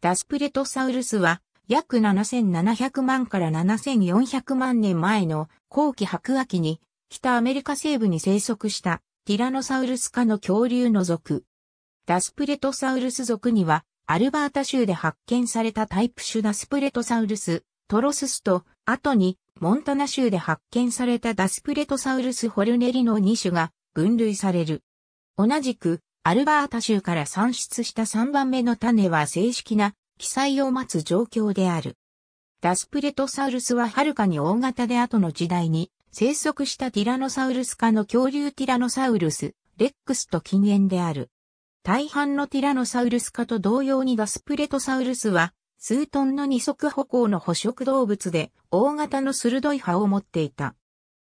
ダスプレトサウルスは約7700万から7400万年前の後期白亜紀に北アメリカ西部に生息したティラノサウルス科の恐竜の属。ダスプレトサウルス属にはアルバータ州で発見されたタイプ種ダスプレトサウルス、トロススと後にモンタナ州で発見されたダスプレトサウルスホルネリの2種が分類される。同じくアルバータ州から産出した3番目の種は正式な記載を待つ状況である。ダスプレトサウルスははるかに大型で後の時代に生息したティラノサウルス科の恐竜ティラノサウルス、レックスと近縁である。大半のティラノサウルス科と同様にダスプレトサウルスは数トンの二足歩行の捕食動物で大型の鋭い歯を持っていた。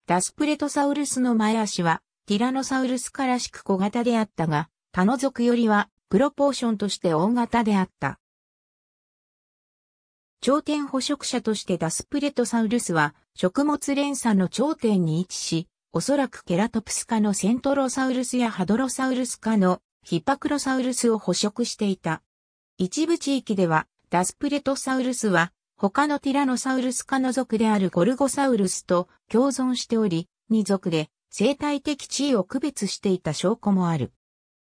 ダスプレトサウルスの前足はティラノサウルスからしく小型であったが、他の族よりは、プロポーションとして大型であった。頂点捕食者としてダスプレトサウルスは食物連鎖の頂点に位置し、おそらくケラトプス科のセントロサウルスやハドロサウルス科のヒパクロサウルスを捕食していた。一部地域ではダスプレトサウルスは他のティラノサウルス科の族であるゴルゴサウルスと共存しており、2族で生態的地位を区別していた証拠もある。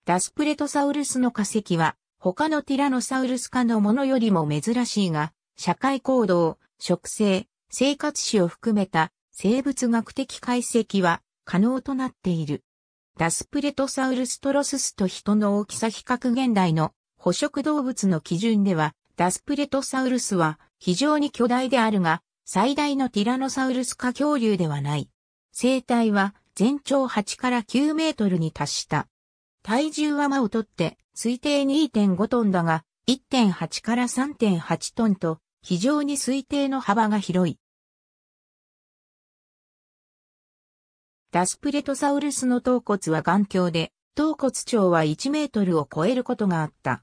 ラスプレトサウルスの化石は、他のティラノサウルス科のものよりも珍しいが、社会行動、食性、生活史を含めた生物学的解析は可能となっている。ラスプレトサウルストロススと人の大きさ比較現代の捕食動物の基準では、ラスプレトサウルスは非常に巨大であるが、最大のティラノサウルス科恐竜ではない。生体は全長8から9メートルに達した。体重は間をとって、推定2.5トンだが、1.8から3.8トンと、非常に推定の幅が広い。ダスプレトサウルスの頭骨は眼鏡で、頭骨長は1メートルを超えることがあった。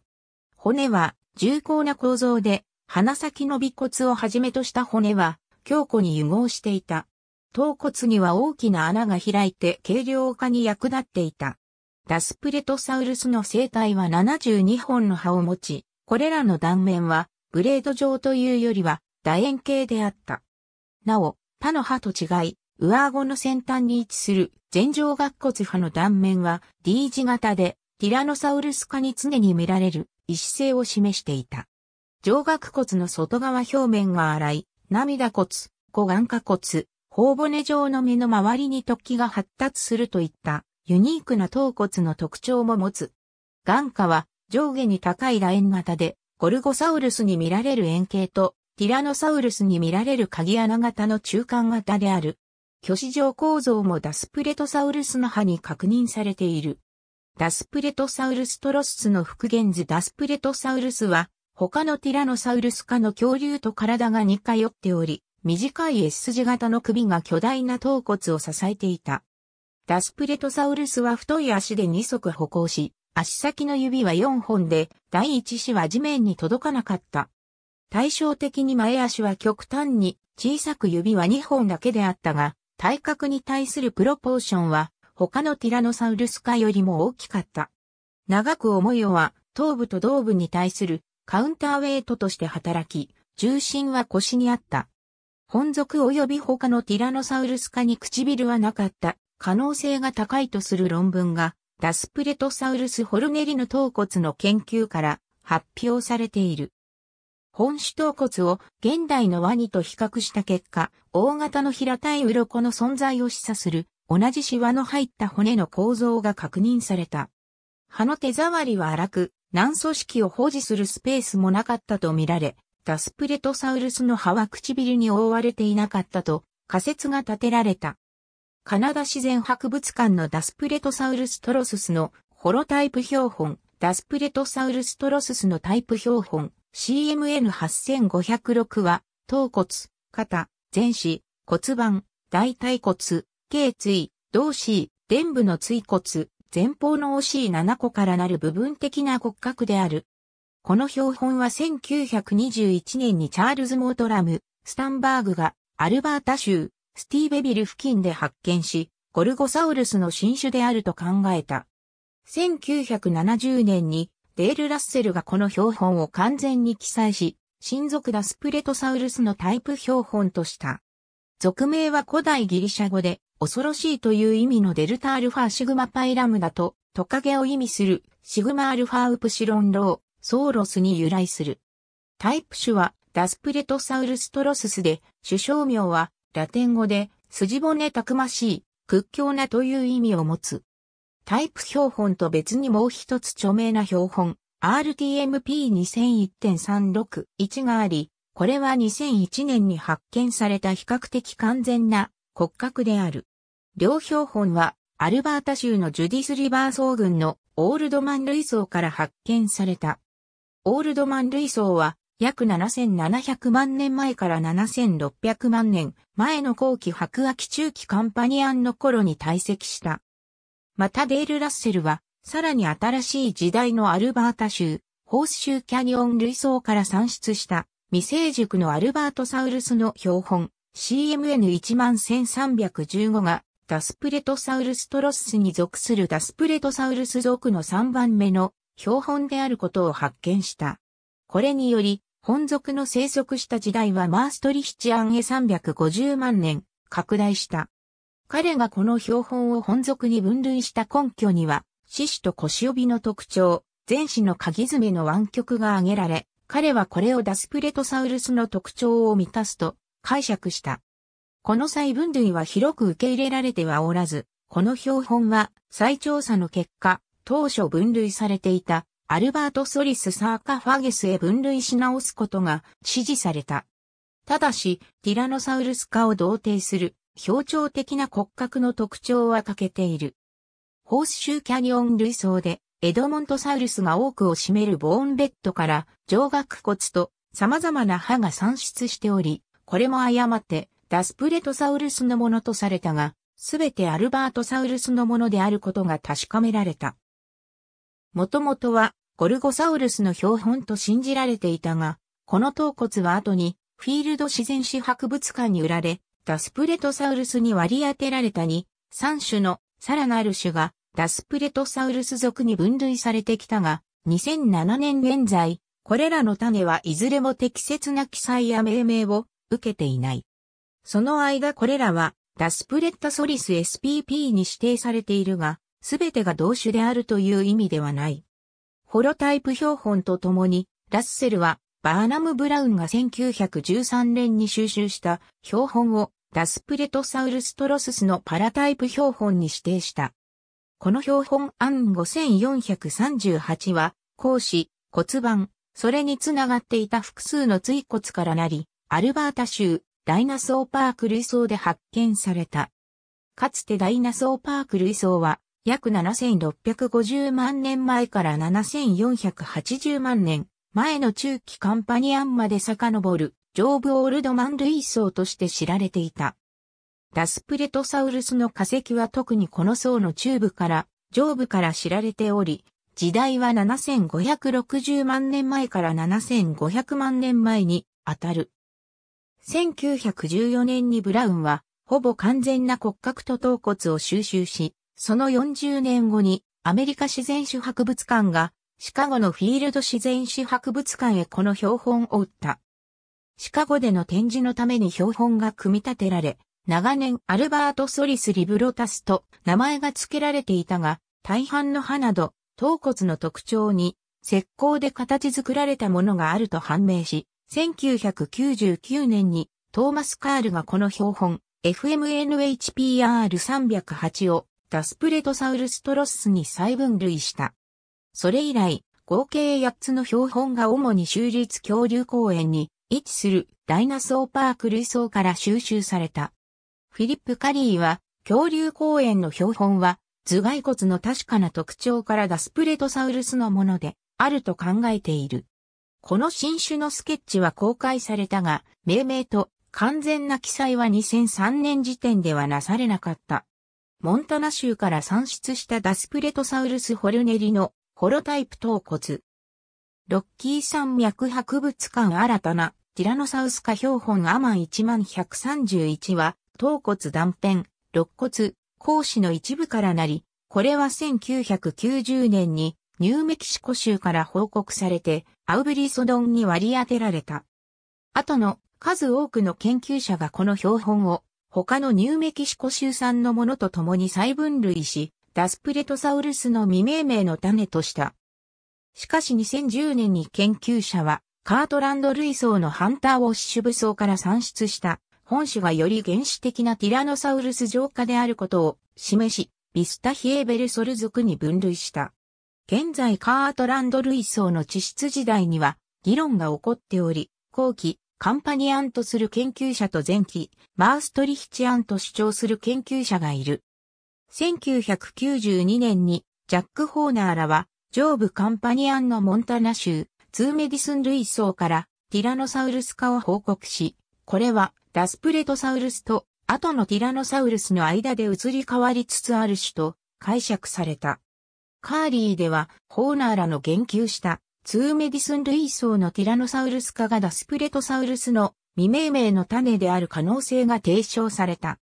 骨は重厚な構造で、鼻先の尾骨をはじめとした骨は強固に融合していた。頭骨には大きな穴が開いて軽量化に役立っていた。ラスプレトサウルスの生体は72本の歯を持ち、これらの断面はブレード状というよりは楕円形であった。なお、他の歯と違い、上顎の先端に位置する前上顎骨歯の断面は D 字型で、ティラノサウルス科に常に見られる異姿勢を示していた。上顎骨の外側表面が粗い、涙骨、五眼下骨、頬骨状の目の周りに突起が発達するといったユニークな頭骨の特徴も持つ。眼下は上下に高い楕円型で、ゴルゴサウルスに見られる円形と、ティラノサウルスに見られる鍵穴型の中間型である。巨子状構造もダスプレトサウルスの歯に確認されている。ダスプレトサウルストロスの復元図ダスプレトサウルスは、他のティラノサウルス科の恐竜と体が似通っており、短い S 字型の首が巨大な頭骨を支えていた。ダスプレトサウルスは太い足で2足歩行し、足先の指は4本で、第1子は地面に届かなかった。対照的に前足は極端に小さく指は2本だけであったが、体格に対するプロポーションは他のティラノサウルス科よりも大きかった。長く重いよは頭部と胴部に対するカウンターウェイトとして働き、重心は腰にあった。本属及び他のティラノサウルス科に唇はなかった可能性が高いとする論文が、ダスプレトサウルス・ホルネリヌ頭骨の研究から発表されている。本種頭骨を現代のワニと比較した結果、大型の平たい鱗の存在を示唆する同じシワの入った骨の構造が確認された。葉の手触りは荒く、軟組織を保持するスペースもなかったとみられ、ダスプレトサウルスの葉は唇に覆われていなかったと仮説が立てられた。カナダ自然博物館のダスプレトサウルストロススのホロタイプ標本、ダスプレトサウルストロススのタイプ標本、CMN8506 は、頭骨、肩、前肢、骨盤、大腿骨、頸椎、同椎、伝部の椎骨、前方の OC7 個からなる部分的な骨格である。この標本は1921年にチャールズ・モートラム、スタンバーグがアルバータ州スティーベビル付近で発見し、ゴルゴサウルスの新種であると考えた。1970年にデール・ラッセルがこの標本を完全に記載し、新属ダスプレトサウルスのタイプ標本とした。俗名は古代ギリシャ語で、恐ろしいという意味のデルタアルファシグマパイラムダと、トカゲを意味するシグマアルファウプシロンロー、ソーロスに由来する。タイプ種はダスプレトサウルストロススで、首相名はラテン語で、筋骨たくましい、屈強なという意味を持つ。タイプ標本と別にもう一つ著名な標本、RTMP2001.361 があり、これは2001年に発見された比較的完全な骨格である。両標本は、アルバータ州のジュディス・リバー層群のオールドマン類層から発見された。オールドマン類層は約7700万年前から7600万年前の後期白亜紀中期カンパニアンの頃に堆積した。またデール・ラッセルは、さらに新しい時代のアルバータ州、ホース州キャニオン類層から産出した未成熟のアルバートサウルスの標本 CMN11315 がダスプレトサウルストロスに属するダスプレトサウルス属の3番目の標本であることを発見した。これにより本族の生息した時代はマーストリヒチアンへ350万年、拡大した。彼がこの標本を本族に分類した根拠には、獅子と腰帯の特徴、前肢の鍵爪の湾曲が挙げられ、彼はこれをダスプレトサウルスの特徴を満たすと解釈した。この際分類は広く受け入れられてはおらず、この標本は再調査の結果、当初分類されていたアルバート・ソリス・サーカファゲスへ分類し直すことが指示された。ただし、ティラノサウルス科を同定する象徴的な骨格の特徴は欠けている。ホースシューキャニオン類層で、エドモントサウルスが多くを占めるボーンベッドから上顎骨と様々な歯が産出しており、これも誤ってダスプレトサウルスのものとされたが、すべてアルバートサウルスのものであることが確かめられた。もともとはゴルゴサウルスの標本と信じられていたが、この頭骨は後にフィールド自然史博物館に売られ、ダスプレトサウルスに割り当てられたに、3種のさらなる種がダスプレトサウルス属に分類されてきたが、2007年現在、これらの種はいずれも適切な記載や命名を受けていない。その間これらはダスプレッタソリス SPP に指定されているが、すべてが同種であるという意味ではない。ホロタイプ標本とともに、ラッセルは、バーナム・ブラウンが1913年に収集した標本をダスプレトサウルストロススのパラタイプ標本に指定した。この標本案5438は、講師、骨盤、それにつながっていた複数の椎骨からなり、アルバータ州、ダイナソーパーク類層で発見された。かつてダイナソーパーク類層は、約7650万年前から7480万年前の中期カンパニアンまで遡る上部オールドマン類層として知られていた。ダスプレトサウルスの化石は特にこの層の中部から上部から知られており、時代は7560万年前から7500万年前に当たる。1914年にブラウンは、ほぼ完全な骨格と頭骨を収集し、その40年後にアメリカ自然史博物館がシカゴのフィールド自然史博物館へこの標本を売った。シカゴでの展示のために標本が組み立てられ、長年アルバート・ソリス・リブロタスと名前が付けられていたが、大半の歯など頭骨の特徴に石膏で形作られたものがあると判明し、1999年にトーマス・カールがこの標本 FMNHPR308 をダスプレトサウルストロスに再分類した。それ以来、合計8つの標本が主に州立恐竜公園に位置するダイナソーパーク類層から収集された。フィリップ・カリーは、恐竜公園の標本は、頭蓋骨の確かな特徴からダスプレトサウルスのもので、あると考えている。この新種のスケッチは公開されたが、命名と完全な記載は2003年時点ではなされなかった。モンタナ州から産出したダスプレトサウルス・ホルネリのホロタイプ頭骨。ロッキー山脈博物館新たなティラノサウス化標本アマン1131は頭骨断片、肋骨、甲子の一部からなり、これは1990年にニューメキシコ州から報告されてアウブリソドンに割り当てられた。後の数多くの研究者がこの標本を他のニューメキシコ州産のものと共に再分類し、ダスプレトサウルスの未命名の種とした。しかし2010年に研究者は、カートランド類層のハンターウォッシュ武装から産出した本種がより原始的なティラノサウルス浄化であることを示し、ビスタヒエーベルソル族に分類した。現在カートランド類層の地質時代には議論が起こっており、後期カンパニアンとする研究者と前期、マーストリヒチアンと主張する研究者がいる。1992年にジャック・ホーナーらは、上部カンパニアンのモンタナ州、ツーメディスン類層からティラノサウルス化を報告し、これはダスプレトサウルスと後のティラノサウルスの間で移り変わりつつある種と解釈された。カーリーでは、ホーナーらの言及したツーメディスン類層のティラノサウルス科がダスプレトサウルスの未命名の種である可能性が提唱された。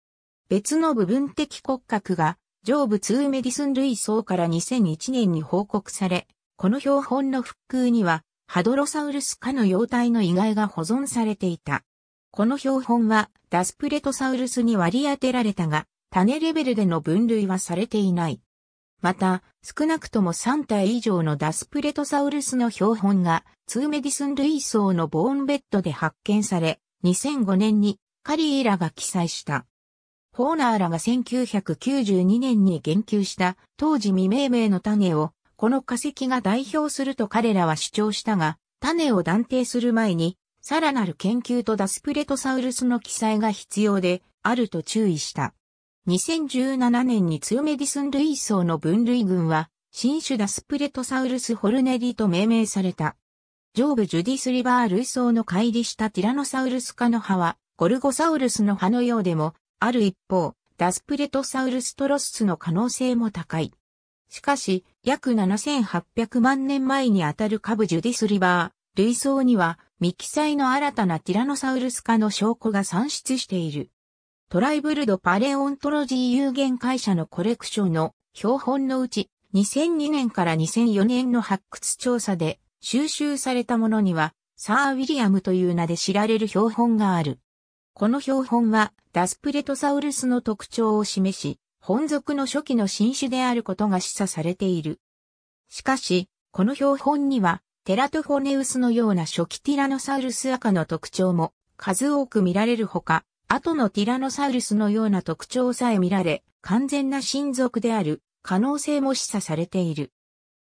別の部分的骨格が上部ツーメディスン類層から2001年に報告され、この標本の復空にはハドロサウルス科の様態の意外が保存されていた。この標本はダスプレトサウルスに割り当てられたが、種レベルでの分類はされていない。また、少なくとも3体以上のダスプレトサウルスの標本が、ツーメディスン類層のボーンベッドで発見され、2005年にカリーらが記載した。ホーナーらが1992年に言及した当時未命名の種をこの化石が代表すると彼らは主張したが、種を断定する前に、さらなる研究とダスプレトサウルスの記載が必要であると注意した。2017年にツーメディスン類層の分類群は、新種ダスプレトサウルスホルネリと命名された。上部ジュディスリバー類層の乖離したティラノサウルス科の葉は、ゴルゴサウルスの葉のようでも、ある一方、ダスプレトサウルストロスの可能性も高い。しかし、約7800万年前にあたる下部ジュディスリバー、類層には、ミキサイの新たなティラノサウルス科の証拠が算出している。トライブルドパレオントロジー有限会社のコレクションの標本のうち2002年から2004年の発掘調査で収集されたものにはサー・ウィリアムという名で知られる標本がある。この標本はダスプレトサウルスの特徴を示し、本属の初期の新種であることが示唆されている。しかし、この標本にはテラトフォネウスのような初期ティラノサウルス赤の特徴も数多く見られるほか、後のティラノサウルスのような特徴さえ見られ、完全な親族である可能性も示唆されている。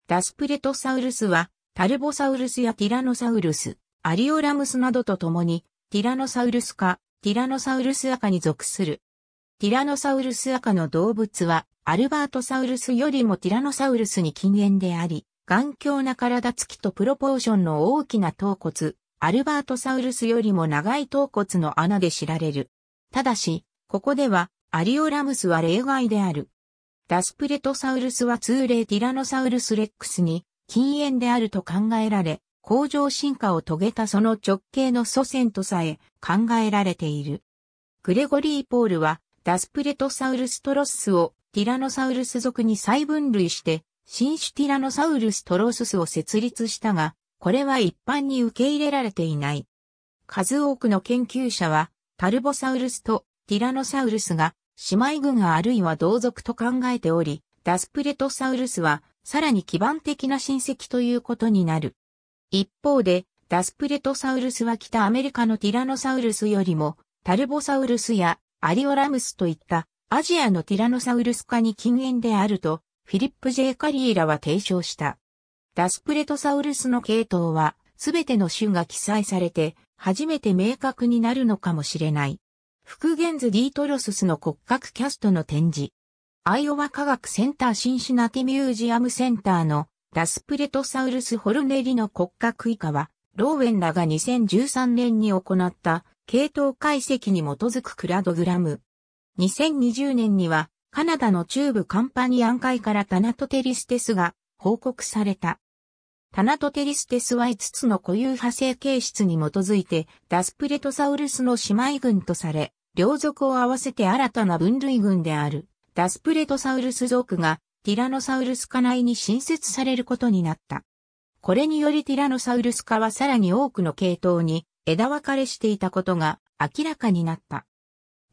ダスプレトサウルスは、タルボサウルスやティラノサウルス、アリオラムスなどと共に、ティラノサウルス科、ティラノサウルス赤に属する。ティラノサウルス赤の動物は、アルバートサウルスよりもティラノサウルスに近縁であり、頑強な体つきとプロポーションの大きな頭骨、アルバートサウルスよりも長い頭骨の穴で知られる。ただし、ここではアリオラムスは例外である。ダスプレトサウルスは通例ティラノサウルスレックスに禁煙であると考えられ、工場進化を遂げたその直径の祖先とさえ考えられている。グレゴリー・ポールはダスプレトサウルストロススをティラノサウルス属に再分類して新種ティラノサウルストロススを設立したが、これは一般に受け入れられていない。数多くの研究者は、タルボサウルスとティラノサウルスが姉妹群があるいは同族と考えており、ダスプレトサウルスはさらに基盤的な親戚ということになる。一方で、ダスプレトサウルスは北アメリカのティラノサウルスよりも、タルボサウルスやアリオラムスといったアジアのティラノサウルス化に近縁であると、フィリップ・ジェイカリーラは提唱した。ダスプレトサウルスの系統は、すべての種が記載されて、初めて明確になるのかもしれない。復元図ディートロススの骨格キャストの展示。アイオワ科学センターシンシナティミュージアムセンターのダスプレトサウルスホルネリの骨格以下は、ローウェンらが2013年に行った系統解析に基づくクラドグラム。2020年にはカナダの中部カンパニアン海からタナトテリステスが報告された。タナトテリステスは5つの固有派生形質に基づいて、ダスプレトサウルスの姉妹群とされ、両族を合わせて新たな分類群である、ダスプレトサウルス族が、ティラノサウルス科内に新設されることになった。これによりティラノサウルス科はさらに多くの系統に枝分かれしていたことが明らかになった。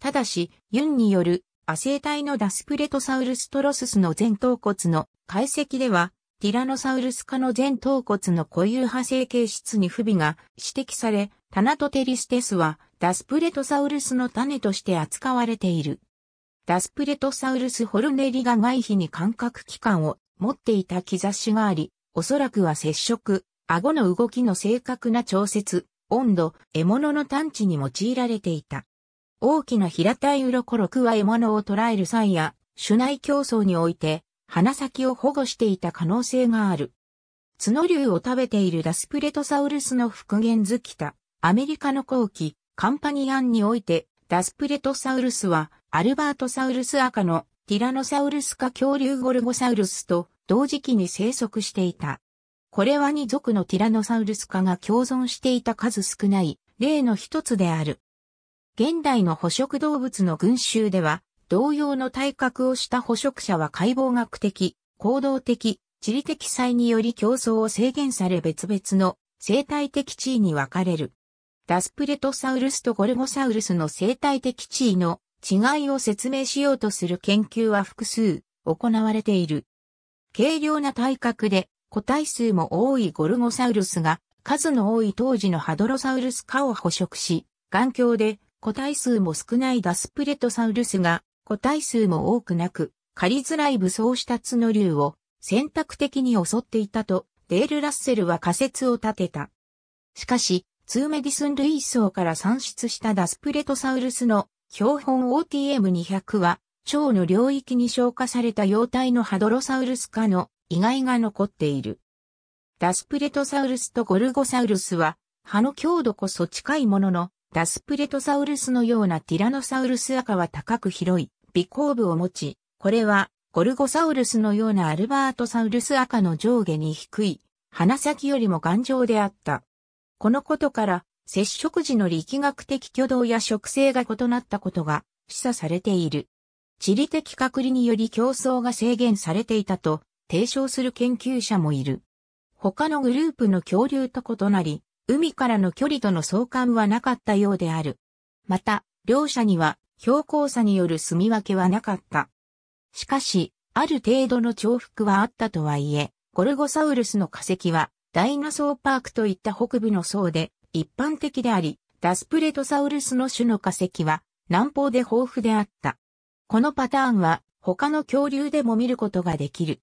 ただし、ユンによる亜生体のダスプレトサウルストロススの前頭骨の解析では、ティラノサウルス科の全頭骨の固有派成形質に不備が指摘され、タナトテリステスはダスプレトサウルスの種として扱われている。ダスプレトサウルスホルネリが外皮に感覚器官を持っていた兆しがあり、おそらくは接触、顎の動きの正確な調節、温度、獲物の探知に用いられていた。大きな平たい鱗6は獲物を捕らえる際や、種内競争において、鼻先を保護していた可能性がある。角竜を食べているダスプレトサウルスの復元図た、アメリカの後期、カンパニアンにおいて、ダスプレトサウルスは、アルバートサウルス赤のティラノサウルス科恐竜ゴルゴサウルスと同時期に生息していた。これは二族のティラノサウルス科が共存していた数少ない例の一つである。現代の捕食動物の群衆では、同様の体格をした捕食者は解剖学的、行動的、地理的際により競争を制限され別々の生態的地位に分かれる。ダスプレトサウルスとゴルゴサウルスの生態的地位の違いを説明しようとする研究は複数行われている。軽量な体格で個体数も多いゴルゴサウルスが数の多い当時のハドロサウルス科を捕食し、眼鏡で個体数も少ないダスプレトサウルスが個体数も多くなく、狩りづらい武装した角竜を選択的に襲っていたと、デール・ラッセルは仮説を立てた。しかし、ツーメディスン類層から算出したダスプレトサウルスの標本 OTM200 は、腸の領域に消化された幼体のハドロサウルス科の意外が残っている。ダスプレトサウルスとゴルゴサウルスは、歯の強度こそ近いものの、ダスプレトサウルスのようなティラノサウルス赤は高く広い。尾後部を持ち、これはゴルゴサウルスのようなアルバートサウルス赤の上下に低い、鼻先よりも頑丈であった。このことから、接触時の力学的挙動や植生が異なったことが示唆されている。地理的隔離により競争が制限されていたと提唱する研究者もいる。他のグループの恐竜と異なり、海からの距離との相関はなかったようである。また、両者には標高差による住み分けはなかった。しかし、ある程度の重複はあったとはいえ、ゴルゴサウルスの化石はダイナソーパークといった北部の層で一般的であり、ダスプレトサウルスの種の化石は南方で豊富であった。このパターンは他の恐竜でも見ることができる。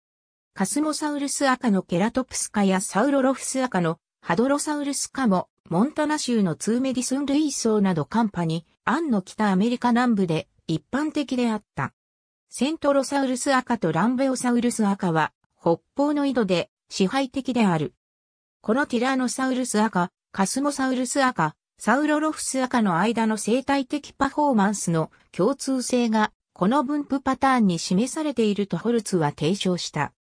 カスモサウルス赤のケラトプス科やサウロロフス赤のハドロサウルス科もモンタナ州のツーメディスンルイソ層など寒波に、ンの北アメリカ南部で一般的であった。セントロサウルス赤とランベオサウルス赤は、北方の井戸で支配的である。このティラノサウルス赤、カスモサウルス赤、サウロロフス赤の間の生態的パフォーマンスの共通性が、この分布パターンに示されているとホルツは提唱した。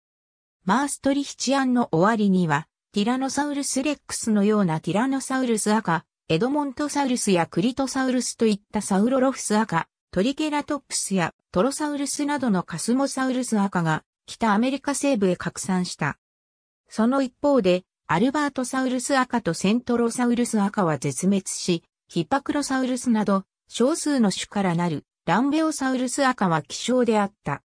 マーストリヒチアンの終わりには、ティラノサウルスレックスのようなティラノサウルス赤、エドモントサウルスやクリトサウルスといったサウロロフス赤、トリケラトプスやトロサウルスなどのカスモサウルス赤が北アメリカ西部へ拡散した。その一方で、アルバートサウルス赤とセントロサウルス赤は絶滅し、ヒパクロサウルスなど少数の種からなるランベオサウルス赤は希少であった。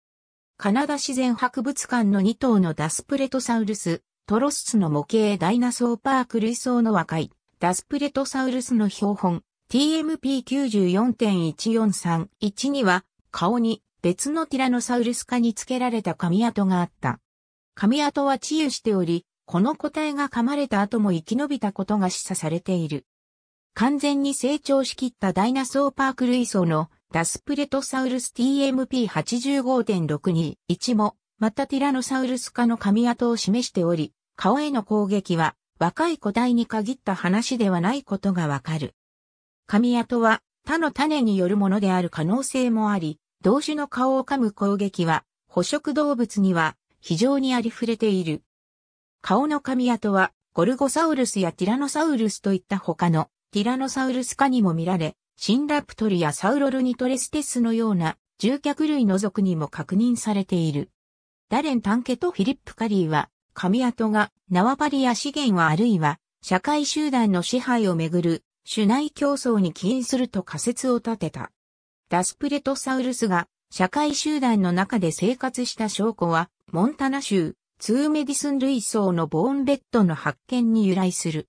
カナダ自然博物館の2頭のダスプレトサウルス、トロスの模型ダイナソーパーク類層の和解、ダスプレトサウルスの標本、TMP94.1431 には、顔に別のティラノサウルス科に付けられた髪跡があった。髪跡は治癒しており、この個体が噛まれた後も生き延びたことが示唆されている。完全に成長しきったダイナソーパーク類層のダスプレトサウルス TMP85.621 も、またティラノサウルス科の髪跡を示しており、顔への攻撃は若い個体に限った話ではないことがわかる。神跡は他の種によるものである可能性もあり、同種の顔を噛む攻撃は捕食動物には非常にありふれている。顔の神跡はゴルゴサウルスやティラノサウルスといった他のティラノサウルス科にも見られ、シンラプトルやサウロルニトレステスのような獣脚類の属にも確認されている。ダレン・タンケとフィリップ・カリーは神跡が縄張りや資源はあるいは社会集団の支配をめぐる主内競争に起因すると仮説を立てた。ダスプレトサウルスが社会集団の中で生活した証拠はモンタナ州ツーメディスン類層のボーンベッドの発見に由来する。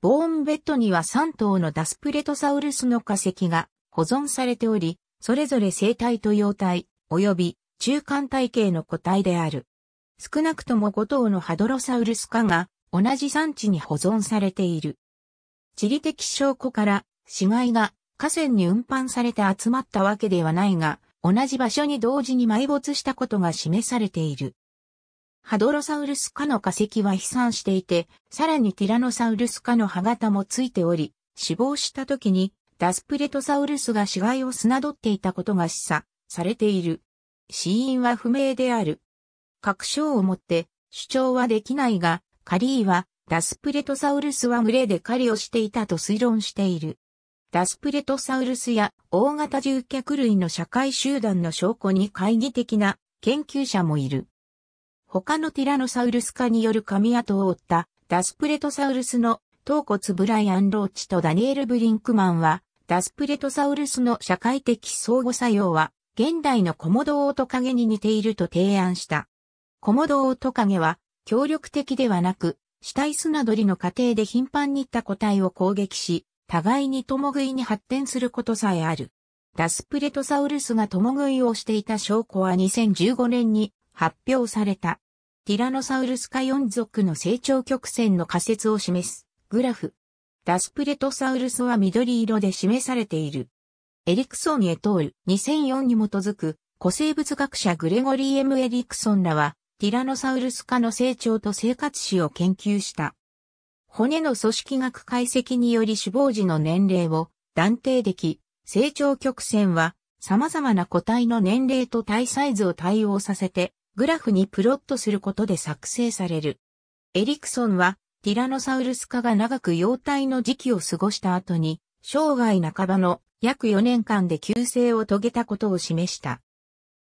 ボーンベッドには3頭のダスプレトサウルスの化石が保存されており、それぞれ生体と様体、及び中間体系の個体である。少なくとも5頭のハドロサウルス科が同じ産地に保存されている。地理的証拠から死骸が河川に運搬されて集まったわけではないが、同じ場所に同時に埋没したことが示されている。ハドロサウルス科の化石は飛散していて、さらにティラノサウルス科の歯型もついており、死亡した時にダスプレトサウルスが死骸を砂取っていたことが示唆されている。死因は不明である。確証をもって主張はできないが、カリーは、ダスプレトサウルスは群れで狩りをしていたと推論している。ダスプレトサウルスや大型獣脚類の社会集団の証拠に懐疑的な研究者もいる。他のティラノサウルス化による髪跡を追ったダスプレトサウルスの頭骨ブライアン・ローチとダニエル・ブリンクマンは、ダスプレトサウルスの社会的相互作用は、現代のコモドオオトカゲに似ていると提案した。コモドオオトカゲは、協力的ではなく、死体砂取りの過程で頻繁にった個体を攻撃し、互いに共食いに発展することさえある。ダスプレトサウルスが共食いをしていた証拠は2015年に発表された。ティラノサウルスカ4族の成長曲線の仮説を示すグラフ。ダスプレトサウルスは緑色で示されている。エリクソン・エトール2004に基づく古生物学者グレゴリー・エム・エリクソンらはティラノサウルス科の成長と生活史を研究した。骨の組織学解析により死亡時の年齢を断定でき、成長曲線は様々な個体の年齢と体サイズを対応させて、グラフにプロットすることで作成される。エリクソンは、ティラノサウルス科が長く幼体の時期を過ごした後に、生涯半ばの約4年間で急性を遂げたことを示した。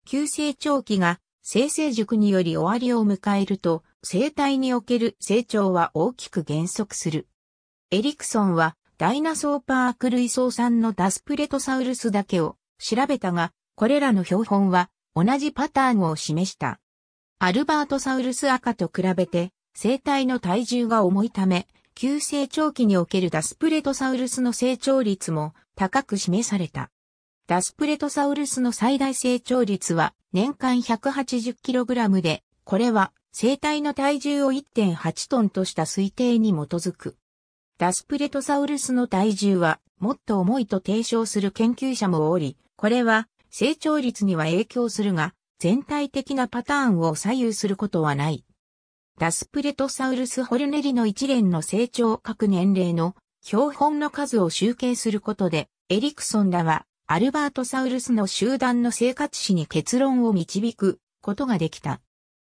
急性長期が生成塾により終わりを迎えると、生体における成長は大きく減速する。エリクソンは、ダイナソーパーク類草産のダスプレトサウルスだけを調べたが、これらの標本は同じパターンを示した。アルバートサウルス赤と比べて、生体の体重が重いため、急成長期におけるダスプレトサウルスの成長率も高く示された。ダスプレトサウルスの最大成長率は年間 180kg で、これは生体の体重を1.8トンとした推定に基づく。ダスプレトサウルスの体重はもっと重いと提唱する研究者もおり、これは成長率には影響するが、全体的なパターンを左右することはない。ダスプレトサウルスホルネリの一連の成長各年齢の標本の数を集計することで、エリクソンらはアルバート・サウルスの集団の生活史に結論を導くことができた。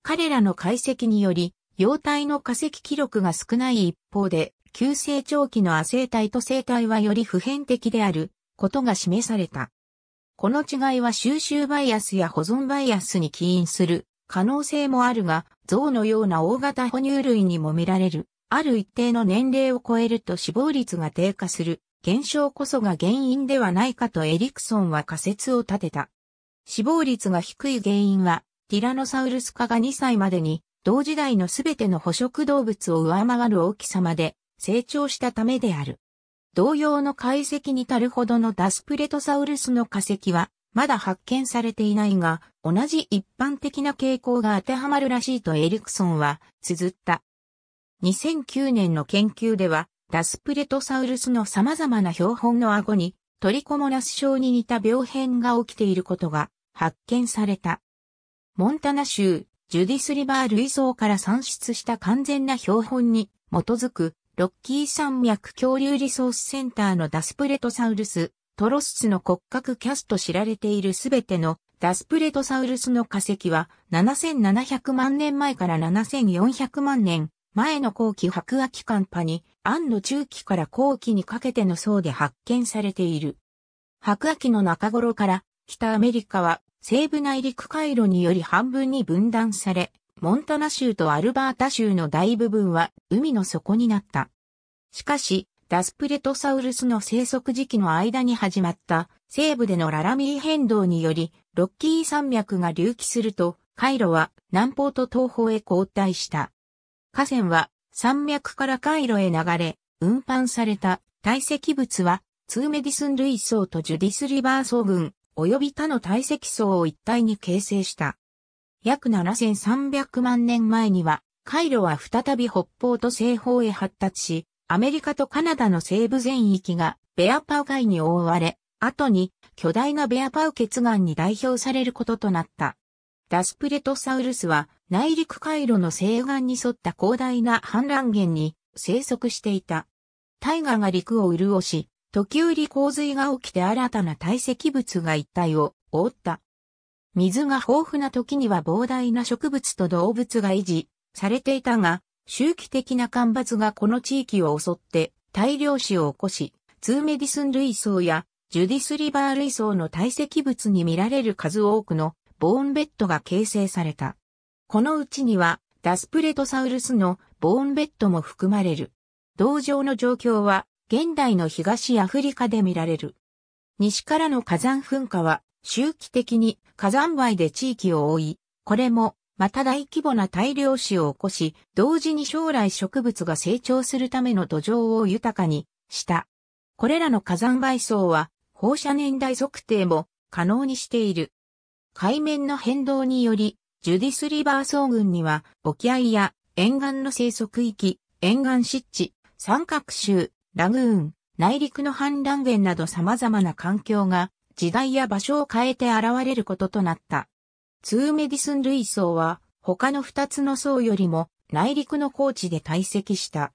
彼らの解析により、様体の化石記録が少ない一方で、急成長期の亜生体と生体はより普遍的であることが示された。この違いは収集バイアスや保存バイアスに起因する可能性もあるが、象のような大型哺乳類にも見られる。ある一定の年齢を超えると死亡率が低下する減少こそが原因ではないかとエリクソンは仮説を立てた。死亡率が低い原因は、ティラノサウルス科が2歳までに、同時代のすべての捕食動物を上回る大きさまで成長したためである。同様の解析に足るほどのダスプレトサウルスの化石は、まだ発見されていないが、同じ一般的な傾向が当てはまるらしいとエリクソンは綴った。2009年の研究では、ダスプレトサウルスの様々な標本の顎にトリコモナス症に似た病変が起きていることが発見された。モンタナ州、ジュディスリバー類層から算出した完全な標本に基づくロッキー山脈恐竜リソースセンターのダスプレトサウルス、トロススの骨格キャスト知られているすべてのダスプレトサウルスの化石は7700万年前から7400万年前の後期白亜紀間波に安の中期から後期にかけての層で発見されている。白亜紀の中頃から北アメリカは西部内陸回路により半分に分断され、モンタナ州とアルバータ州の大部分は海の底になった。しかし、ダスプレトサウルスの生息時期の間に始まった西部でのララミー変動により、ロッキー山脈が隆起すると、回路は南方と東方へ後退した。河川は山脈から回路へ流れ、運搬された堆積物は、ツーメディスン類層とジュディスリバー層群、及び他の堆積層を一体に形成した。約7300万年前には、回路は再び北方と西方へ発達し、アメリカとカナダの西部全域がベアパウ海に覆われ、後に巨大なベアパウ血岩に代表されることとなった。ダスプレトサウルスは内陸回路の西岸に沿った広大な氾濫源に生息していた。大河が陸を潤し、時折洪水が起きて新たな堆積物が一体を覆った。水が豊富な時には膨大な植物と動物が維持されていたが、周期的な干ばつがこの地域を襲って大量死を起こし、ツーメディスン類層やジュディスリバー類層の堆積物に見られる数多くのボーンベッドが形成された。このうちには、ダスプレトサウルスのボーンベッドも含まれる。同場の状況は、現代の東アフリカで見られる。西からの火山噴火は、周期的に火山灰で地域を覆い、これも、また大規模な大量死を起こし、同時に将来植物が成長するための土壌を豊かにした。これらの火山灰層は、放射年代測定も可能にしている。海面の変動により、ジュディスリバー層群には、沖合や沿岸の生息域、沿岸湿地、三角州、ラグーン、内陸の氾濫源など様々な環境が、時代や場所を変えて現れることとなった。ツーメディスン類層は、他の二つの層よりも、内陸の高地で堆積した。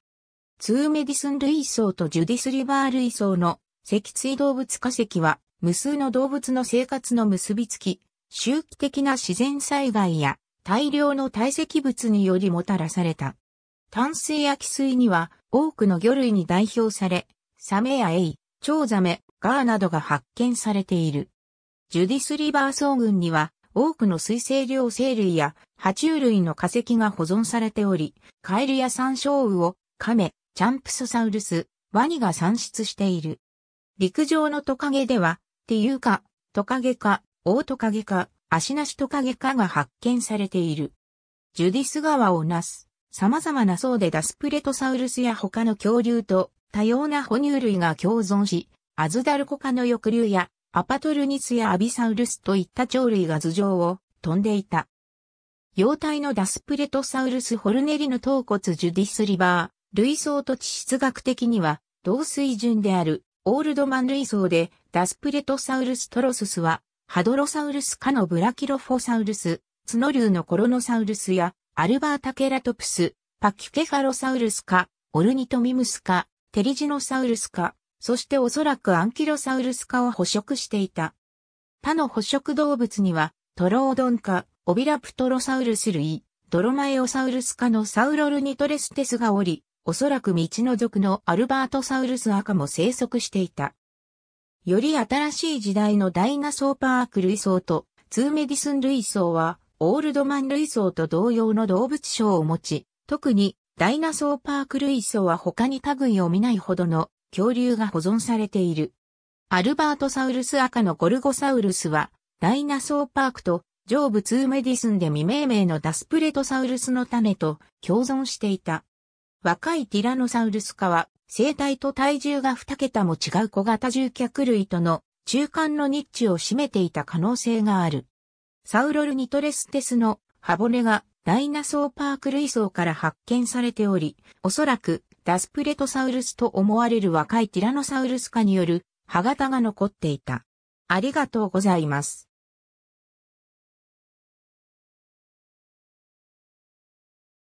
ツーメディスン類層とジュディスリバー類層の脊椎動物化石は無数の動物の生活の結びつき、周期的な自然災害や大量の堆積物によりもたらされた。淡水や汽水には多くの魚類に代表され、サメやエイ、チョウザメ、ガーなどが発見されている。ジュディスリバー層群には多くの水生両生類や爬虫類の化石が保存されており、カエルやサンショウウオ、カメ、チャンプソサウルス、ワニが産出している。陸上のトカゲでは、っていうか、トカゲか、オオトカゲ科、アシナシトカゲ科が発見されている。ジュディス川をなす、様々な層でダスプレトサウルスや他の恐竜と多様な哺乳類が共存し、アズダルコ科の翼竜やアパトルニスやアビサウルスといった鳥類が頭上を飛んでいた。幼体のダスプレトサウルスホルネリの頭骨ジュディスリバー、類層と地質学的には同水準であるオールドマン類層でダスプレトサウルストロススはハドロサウルス科のブラキロフォサウルス、ツュ竜のコロノサウルスや、アルバータケラトプス、パキュケファロサウルス科、オルニトミムス科、テリジノサウルス科、そしておそらくアンキロサウルス科を捕食していた。他の捕食動物には、トロオドン科、オビラプトロサウルス類、ドロマエオサウルス科のサウロルニトレステスがおり、おそらく道の族のアルバートサウルス赤も生息していた。より新しい時代のダイナソーパーク類層と、ツーメディスン類層は、オールドマン類層と同様の動物賞を持ち、特にダイナソーパーク類層は他に類を見ないほどの恐竜が保存されている。アルバートサウルス赤のゴルゴサウルスは、ダイナソーパークと上部ツーメディスンで未命名のダスプレトサウルスの種と共存していた。若いティラノサウルス科は生体と体重が2桁も違う小型獣脚類との中間のニッチを占めていた可能性がある。サウロルニトレステスの歯骨がダイナソーパーク類層から発見されており、おそらくダスプレトサウルスと思われる若いティラノサウルス化による歯型が残っていた。ありがとうございます。